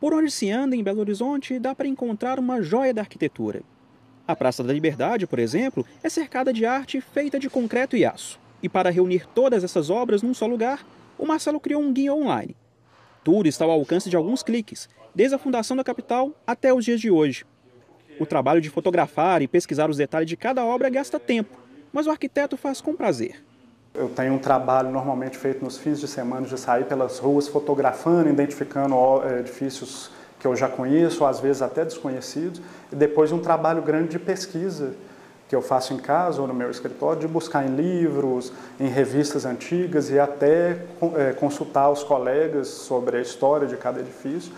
Por onde se anda em Belo Horizonte, dá para encontrar uma joia da arquitetura. A Praça da Liberdade, por exemplo, é cercada de arte feita de concreto e aço. E para reunir todas essas obras num só lugar, o Marcelo criou um guia online. Tudo está ao alcance de alguns cliques, desde a fundação da capital até os dias de hoje. O trabalho de fotografar e pesquisar os detalhes de cada obra gasta tempo, mas o arquiteto faz com prazer. Eu tenho um trabalho normalmente feito nos fins de semana de sair pelas ruas fotografando, identificando é, edifícios que eu já conheço, às vezes até desconhecidos, e depois um trabalho grande de pesquisa que eu faço em casa ou no meu escritório, de buscar em livros, em revistas antigas e até é, consultar os colegas sobre a história de cada edifício.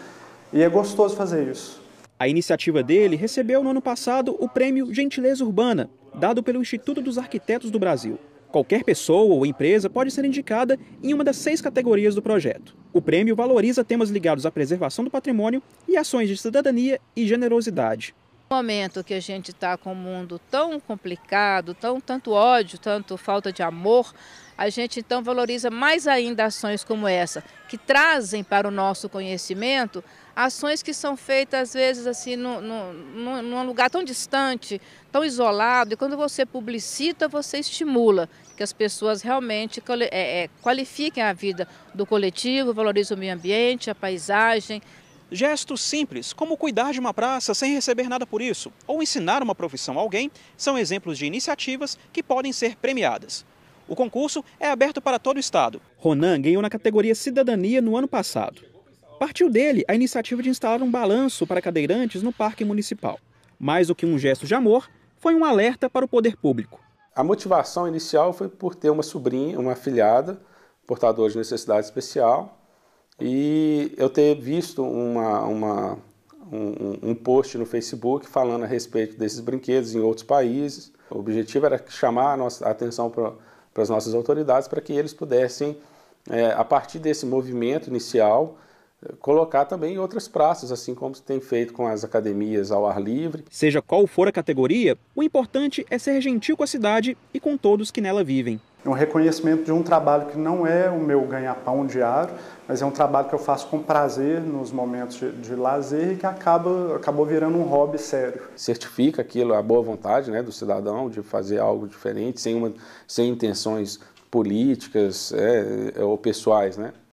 E é gostoso fazer isso. A iniciativa dele recebeu no ano passado o prêmio Gentileza Urbana, dado pelo Instituto dos Arquitetos do Brasil. Qualquer pessoa ou empresa pode ser indicada em uma das seis categorias do projeto. O prêmio valoriza temas ligados à preservação do patrimônio e ações de cidadania e generosidade. No momento que a gente está com um mundo tão complicado, tão tanto ódio, tanto falta de amor, a gente então valoriza mais ainda ações como essa, que trazem para o nosso conhecimento ações que são feitas, às vezes, assim, no, no, no, num lugar tão distante, tão isolado, e quando você publicita, você estimula que as pessoas realmente é, é, qualifiquem a vida do coletivo, valorizem o meio ambiente, a paisagem. Gestos simples, como cuidar de uma praça sem receber nada por isso, ou ensinar uma profissão a alguém, são exemplos de iniciativas que podem ser premiadas. O concurso é aberto para todo o estado. Ronan ganhou na categoria Cidadania no ano passado. Partiu dele a iniciativa de instalar um balanço para cadeirantes no parque municipal. Mais do que um gesto de amor, foi um alerta para o poder público. A motivação inicial foi por ter uma sobrinha, uma afilhada, portadora de necessidade especial, e eu ter visto uma, uma, um, um post no Facebook falando a respeito desses brinquedos em outros países. O objetivo era chamar a, nossa, atenção para, para as nossas autoridades para que eles pudessem, é, a partir desse movimento inicial, colocar também em outras praças, assim como se tem feito com as academias ao ar livre. Seja qual for a categoria, o importante é ser gentil com a cidade e com todos que nela vivem. É um reconhecimento de um trabalho que não é o meu ganha-pão diário, mas é um trabalho que eu faço com prazer nos momentos de, de, lazer e que acaba, acabou virando um hobby sério. Certifica aquilo, a boa vontade né, do cidadão de fazer algo diferente, sem, uma, sem intenções políticas é, ou pessoais, né?